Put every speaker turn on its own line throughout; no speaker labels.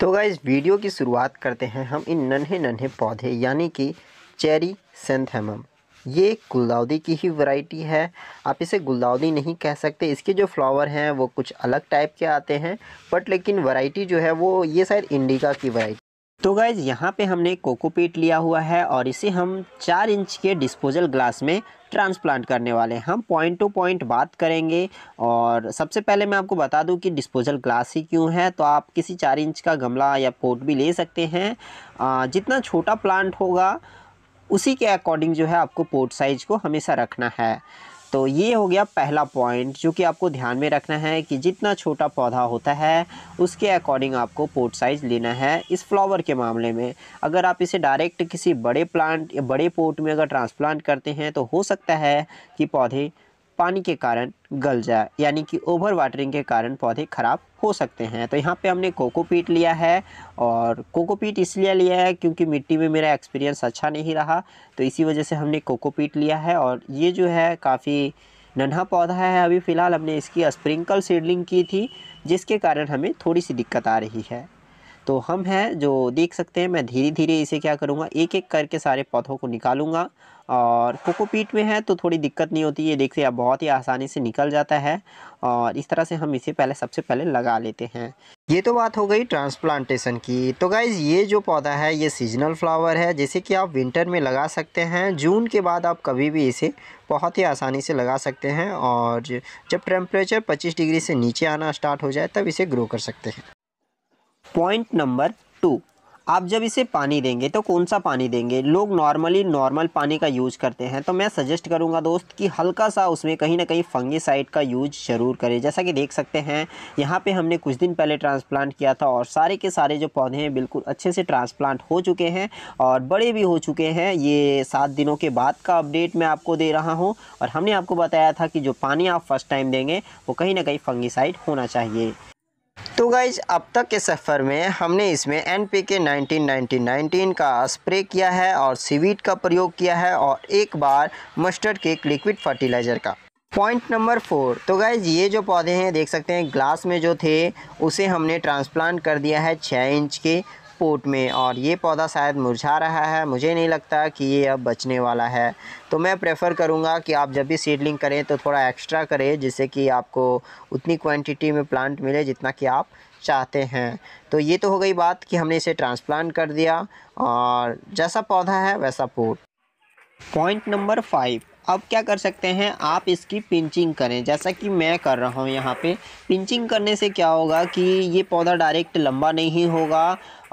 तो guys video की शुरुआत करते हैं हम इन नन्हे नन्हे पौधे यानी कि चेरी सेंथेमम ये गुलदाउदी की ही वैरायटी है आप इसे गुलदाउदी नहीं कह सकते इसके जो फ्लावर हैं वो कुछ अलग टाइप के आते हैं बट लेकिन वैरायटी जो है वो ये शायद इंडिका की वैरायटी तो गाइज़ यहाँ पे हमने कोकोपीट लिया हुआ है और इसे हम चार इंच के डिस्पोजल ग्लास में ट्रांसप्लांट करने वाले हैं हम पॉइंट टू पॉइंट बात करेंगे और सबसे पहले मैं आपको बता दूं कि डिस्पोजल ग्लास ही क्यों है तो आप किसी चार इंच का गमला या पोट भी ले सकते हैं जितना छोटा प्लांट होगा उसी के अकॉर्डिंग जो है आपको पोर्ट साइज को हमेशा रखना है तो ये हो गया पहला पॉइंट जो कि आपको ध्यान में रखना है कि जितना छोटा पौधा होता है उसके अकॉर्डिंग आपको पोर्ट साइज़ लेना है इस फ्लावर के मामले में अगर आप इसे डायरेक्ट किसी बड़े प्लांट या बड़े पोर्ट में अगर ट्रांसप्लांट करते हैं तो हो सकता है कि पौधे पानी के कारण गल जाए यानी कि ओवर वाटरिंग के कारण पौधे ख़राब हो सकते हैं तो यहाँ पे हमने कोकोपीट लिया है और कोकोपीट इसलिए लिया है क्योंकि मिट्टी में मेरा एक्सपीरियंस अच्छा नहीं रहा तो इसी वजह से हमने कोकोपीट लिया है और ये जो है काफ़ी नन्हा पौधा है अभी फ़िलहाल हमने इसकी स्प्रिंकल सीडलिंग की थी जिसके कारण हमें थोड़ी सी दिक्कत आ रही है तो हम हैं जो देख सकते हैं मैं धीरे धीरे इसे क्या करूँगा एक एक करके सारे पौधों को निकालूंगा और कोकोपीट में है तो थोड़ी दिक्कत नहीं होती ये देखिए आप बहुत ही आसानी से निकल जाता है और इस तरह से हम इसे पहले सबसे पहले लगा लेते हैं ये तो बात हो गई ट्रांसप्लांटेशन की तो गाइज़ ये जो पौधा है ये सीजनल फ्लावर है जैसे कि आप विंटर में लगा सकते हैं जून के बाद आप कभी भी इसे बहुत ही आसानी से लगा सकते हैं और जब टेम्परेचर पच्चीस डिग्री से नीचे आना स्टार्ट हो जाए तब इसे ग्रो कर सकते हैं पॉइंट नंबर टू आप जब इसे पानी देंगे तो कौन सा पानी देंगे लोग नॉर्मली नॉर्मल पानी का यूज़ करते हैं तो मैं सजेस्ट करूंगा दोस्त कि हल्का सा उसमें कहीं ना कहीं फंगीसाइड का यूज ज़रूर करें जैसा कि देख सकते हैं यहाँ पे हमने कुछ दिन पहले ट्रांसप्लांट किया था और सारे के सारे जो पौधे हैं बिल्कुल अच्छे से ट्रांसप्लांट हो चुके हैं और बड़े भी हो चुके हैं ये सात दिनों के बाद का अपडेट मैं आपको दे रहा हूँ और हमने आपको बताया था कि जो पानी आप फर्स्ट टाइम देंगे वो कहीं ना कहीं फंगीसाइड होना चाहिए तो गाइज अब तक के सफ़र में हमने इसमें N P K nineteen nineteen का स्प्रे किया है और सीवीट का प्रयोग किया है और एक बार मस्टर्ड केक लिक्विड फर्टिलाइज़र का पॉइंट नंबर फोर तो गाइज ये जो पौधे हैं देख सकते हैं ग्लास में जो थे उसे हमने ट्रांसप्लांट कर दिया है छः इंच के पोट में और ये पौधा शायद मुरझा रहा है मुझे नहीं लगता कि ये अब बचने वाला है तो मैं प्रेफ़र करूँगा कि आप जब भी सीडलिंग करें तो थोड़ा एक्स्ट्रा करें जिससे कि आपको उतनी क्वांटिटी में प्लांट मिले जितना कि आप चाहते हैं तो ये तो हो गई बात कि हमने इसे ट्रांसप्लांट कर दिया और जैसा पौधा है वैसा पोट पॉइंट नंबर फाइव अब क्या कर सकते हैं आप इसकी पिंचिंग करें जैसा कि मैं कर रहा हूँ यहाँ पे पिंचिंग करने से क्या होगा कि ये पौधा डायरेक्ट लंबा नहीं होगा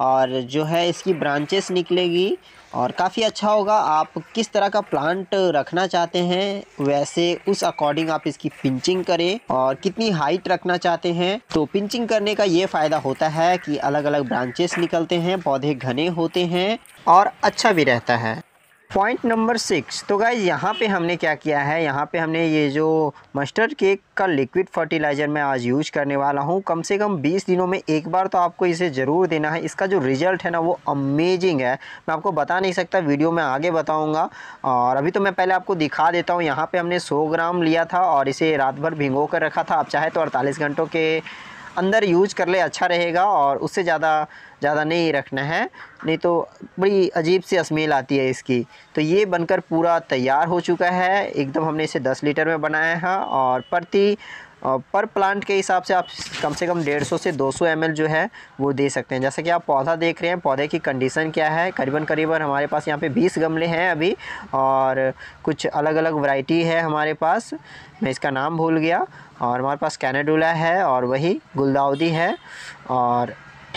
और जो है इसकी ब्रांचेस निकलेगी और काफ़ी अच्छा होगा आप किस तरह का प्लांट रखना चाहते हैं वैसे उस अकॉर्डिंग आप इसकी पिंचिंग करें और कितनी हाइट रखना चाहते हैं तो पिंचिंग करने का ये फ़ायदा होता है कि अलग अलग ब्रांचेस निकलते हैं पौधे घने होते हैं और अच्छा भी रहता है पॉइंट नंबर सिक्स तो गाइज यहाँ पे हमने क्या किया है यहाँ पे हमने ये जो मस्टर्ड केक का लिक्विड फर्टिलाइज़र मैं आज यूज करने वाला हूँ कम से कम 20 दिनों में एक बार तो आपको इसे ज़रूर देना है इसका जो रिज़ल्ट है ना वो अमेजिंग है मैं आपको बता नहीं सकता वीडियो में आगे बताऊँगा और अभी तो मैं पहले आपको दिखा देता हूँ यहाँ पर हमने सौ ग्राम लिया था और इसे रात भर भिंगो कर रखा था आप चाहे तो अड़तालीस घंटों के अंदर यूज कर ले अच्छा रहेगा और उससे ज़्यादा ज़्यादा नहीं रखना है नहीं तो बड़ी अजीब सी स्मेल आती है इसकी तो ये बनकर पूरा तैयार हो चुका है एकदम हमने इसे 10 लीटर में बनाया है और प्रति पर प्लांट के हिसाब से आप कम से कम डेढ़ सौ से दो सौ एम जो है वो दे सकते हैं जैसे कि आप पौधा देख रहे हैं पौधे की कंडीशन क्या है करीबन करीबन हमारे पास यहाँ पे बीस गमले हैं अभी और कुछ अलग अलग वैरायटी है हमारे पास मैं इसका नाम भूल गया और हमारे पास कैनेडोला है और वही गुलदाउदी है और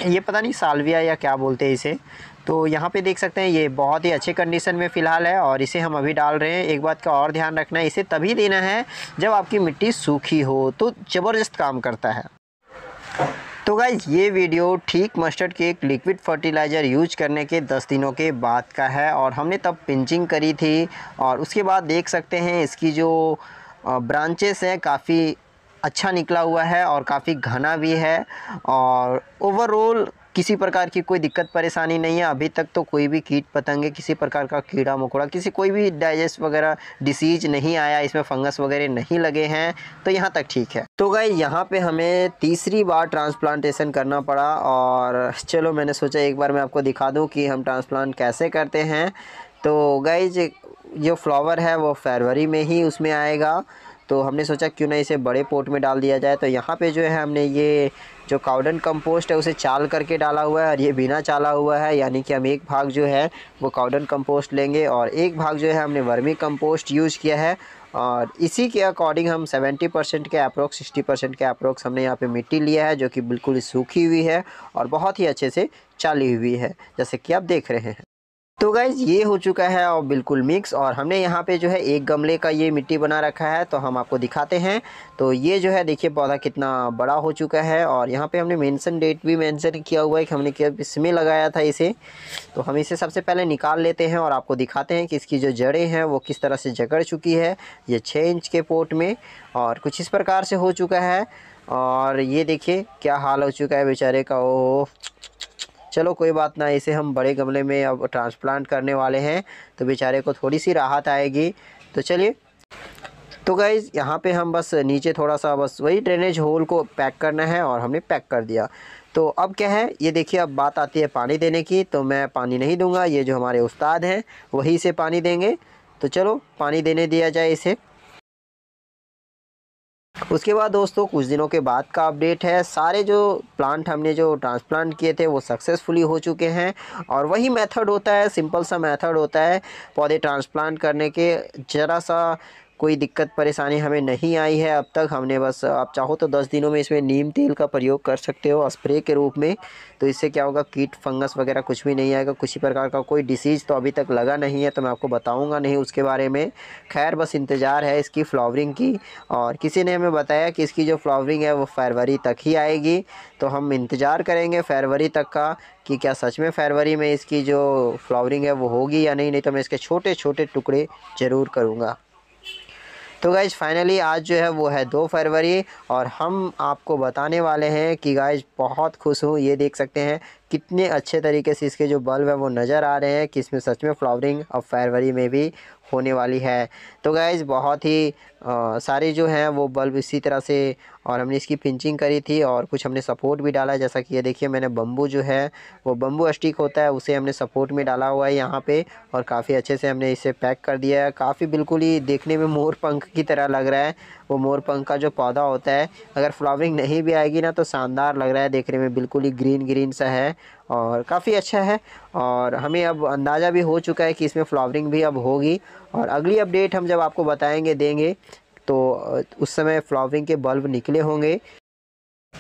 ये पता नहीं सालविया या क्या बोलते हैं इसे तो यहाँ पे देख सकते हैं ये बहुत ही अच्छे कंडीशन में फ़िलहाल है और इसे हम अभी डाल रहे हैं एक बात का और ध्यान रखना है इसे तभी देना है जब आपकी मिट्टी सूखी हो तो ज़बरदस्त काम करता है तो गाइज ये वीडियो ठीक मस्टर्ड के एक लिक्विड फर्टिलाइज़र यूज करने के 10 दिनों के बाद का है और हमने तब पिंचिंग करी थी और उसके बाद देख सकते हैं इसकी जो ब्रांचेस हैं काफ़ी अच्छा निकला हुआ है और काफ़ी घना भी है और ओवरऑल किसी प्रकार की कोई दिक्कत परेशानी नहीं है अभी तक तो कोई भी कीट पतंगे किसी प्रकार का कीड़ा मकोड़ा किसी कोई भी डाइजेस्ट वगैरह डिसीज नहीं आया इसमें फंगस वगैरह नहीं लगे हैं तो यहाँ तक ठीक है तो गए यहाँ पर हमें तीसरी बार ट्रांसप्लांटेशन करना पड़ा और चलो मैंने सोचा एक बार मैं आपको दिखा दूँ कि हम ट्रांसप्लांट कैसे करते हैं तो गाइज जो फ्लावर है वो फरवरी में ही उसमें आएगा तो हमने सोचा क्यों ना इसे बड़े पोट में डाल दिया जाए तो यहाँ पे जो है हमने ये जो काउडन कंपोस्ट है उसे चाल करके डाला हुआ है और ये बिना चाला हुआ है यानी कि हम एक भाग जो है वो काउडन कंपोस्ट लेंगे और एक भाग जो है हमने वर्मी कंपोस्ट यूज़ किया है और इसी के अकॉर्डिंग हम 70 परसेंट के अप्रोक्स 60 परसेंट के अप्रोक्स हमने यहाँ पे मिट्टी लिया है जो कि बिल्कुल सूखी हुई है और बहुत ही अच्छे से चाली हुई है जैसे कि आप देख रहे हैं तो गाइज ये हो चुका है और बिल्कुल मिक्स और हमने यहाँ पे जो है एक गमले का ये मिट्टी बना रखा है तो हम आपको दिखाते हैं तो ये जो है देखिए पौधा कितना बड़ा हो चुका है और यहाँ पे हमने मेंशन डेट भी मेंशन किया हुआ है कि हमने क्या इसमें लगाया था इसे तो हम इसे सबसे पहले निकाल लेते हैं और आपको दिखाते हैं कि इसकी जो जड़ें हैं वो किस तरह से जगड़ चुकी है ये छः इंच के पोट में और कुछ इस प्रकार से हो चुका है और ये देखिए क्या हाल हो चुका है बेचारे का ओह चलो कोई बात ना इसे हम बड़े गमले में अब ट्रांसप्लांट करने वाले हैं तो बेचारे को थोड़ी सी राहत आएगी तो चलिए तो गाइज़ यहाँ पे हम बस नीचे थोड़ा सा बस वही ड्रेनेज होल को पैक करना है और हमने पैक कर दिया तो अब क्या है ये देखिए अब बात आती है पानी देने की तो मैं पानी नहीं दूंगा ये जो हमारे उस्ताद हैं वही से पानी देंगे तो चलो पानी देने दिया जाए इसे उसके बाद दोस्तों कुछ दिनों के बाद का अपडेट है सारे जो प्लांट हमने जो ट्रांसप्लांट किए थे वो सक्सेसफुली हो चुके हैं और वही मेथड होता है सिंपल सा मेथड होता है पौधे ट्रांसप्लांट करने के ज़रा सा कोई दिक्कत परेशानी हमें नहीं आई है अब तक हमने बस आप चाहो तो दस दिनों में इसमें नीम तेल का प्रयोग कर सकते हो स्प्रे के रूप में तो इससे क्या होगा कीट फंगस वगैरह कुछ भी नहीं आएगा किसी प्रकार का कोई डिसीज़ तो अभी तक लगा नहीं है तो मैं आपको बताऊँगा नहीं उसके बारे में खैर बस इंतज़ार है इसकी फ्लावरिंग की और किसी ने हमें बताया कि इसकी जो फ्लावरिंग है वो फरवरी तक ही आएगी तो हम इंतज़ार करेंगे फरवरी तक का कि क्या सच में फरवरी में इसकी जो फ्लावरिंग है वो होगी या नहीं नहीं तो मैं इसके छोटे छोटे टुकड़े ज़रूर करूँगा तो गाइज फाइनली आज जो है वो है दो फरवरी और हम आपको बताने वाले हैं कि गाइज बहुत खुश हूँ ये देख सकते हैं कितने अच्छे तरीके से इसके जो बल्ब है वो नज़र आ रहे हैं कि इसमें सच में फ्लावरिंग अब फरवरी में भी होने वाली है तो गैज़ बहुत ही आ, सारे जो हैं वो बल्ब इसी तरह से और हमने इसकी पिंचिंग करी थी और कुछ हमने सपोर्ट भी डाला जैसा कि ये देखिए मैंने बम्बू जो है वो बम्बू स्टिक होता है उसे हमने सपोर्ट में डाला हुआ है यहाँ पे और काफ़ी अच्छे से हमने इसे पैक कर दिया है काफ़ी बिल्कुल ही देखने में मोर पंख की तरह लग रहा है वो मोर पंख का जो पौधा होता है अगर फ्लावरिंग नहीं भी आएगी ना तो शानदार लग रहा है देखने में बिल्कुल ही ग्रीन ग्रीन सा है और काफ़ी अच्छा है और हमें अब अंदाज़ा भी हो चुका है कि इसमें फ्लावरिंग भी अब होगी और अगली अपडेट हम जब आपको बताएंगे देंगे तो उस समय फ्लावरिंग के बल्ब निकले होंगे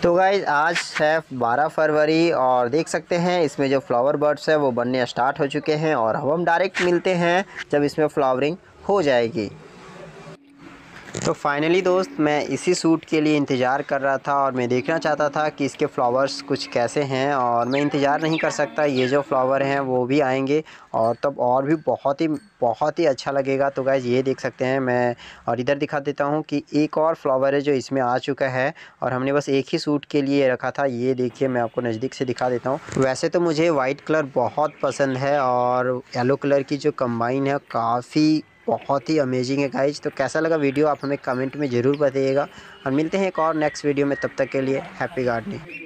तो गाइज आज है 12 फरवरी और देख सकते हैं इसमें जो फ्लावर बर्ड्स है वो बनने स्टार्ट हो चुके हैं और हम डायरेक्ट मिलते हैं जब इसमें फ्लावरिंग हो जाएगी तो फाइनली दोस्त मैं इसी सूट के लिए इंतज़ार कर रहा था और मैं देखना चाहता था कि इसके फ़्लावर्स कुछ कैसे हैं और मैं इंतज़ार नहीं कर सकता ये जो फ्लावर हैं वो भी आएंगे और तब और भी बहुत ही बहुत ही अच्छा लगेगा तो गैज़ ये देख सकते हैं मैं और इधर दिखा देता हूँ कि एक और फ्लावर है जो इसमें आ चुका है और हमने बस एक ही सूट के लिए रखा था ये देखिए मैं आपको नज़दीक से दिखा देता हूँ वैसे तो मुझे वाइट कलर बहुत पसंद है और येलो कलर की जो कम्बाइन है काफ़ी बहुत ही अमेजिंग है गाइज तो कैसा लगा वीडियो आप हमें कमेंट में ज़रूर बताइएगा और मिलते हैं एक और नेक्स्ट वीडियो में तब तक के लिए हैप्पी गार्डनिंग